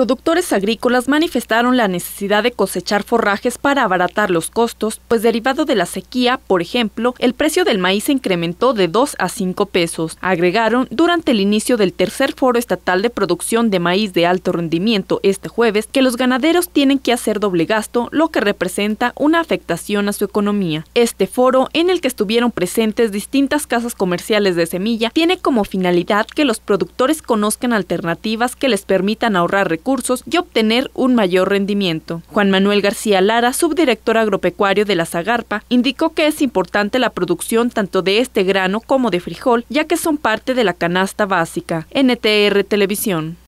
Productores agrícolas manifestaron la necesidad de cosechar forrajes para abaratar los costos, pues derivado de la sequía, por ejemplo, el precio del maíz se incrementó de 2 a 5 pesos. Agregaron, durante el inicio del tercer foro estatal de producción de maíz de alto rendimiento este jueves, que los ganaderos tienen que hacer doble gasto, lo que representa una afectación a su economía. Este foro, en el que estuvieron presentes distintas casas comerciales de semilla, tiene como finalidad que los productores conozcan alternativas que les permitan ahorrar recursos y obtener un mayor rendimiento. Juan Manuel García Lara, subdirector agropecuario de la Zagarpa, indicó que es importante la producción tanto de este grano como de frijol, ya que son parte de la canasta básica. NTR Televisión.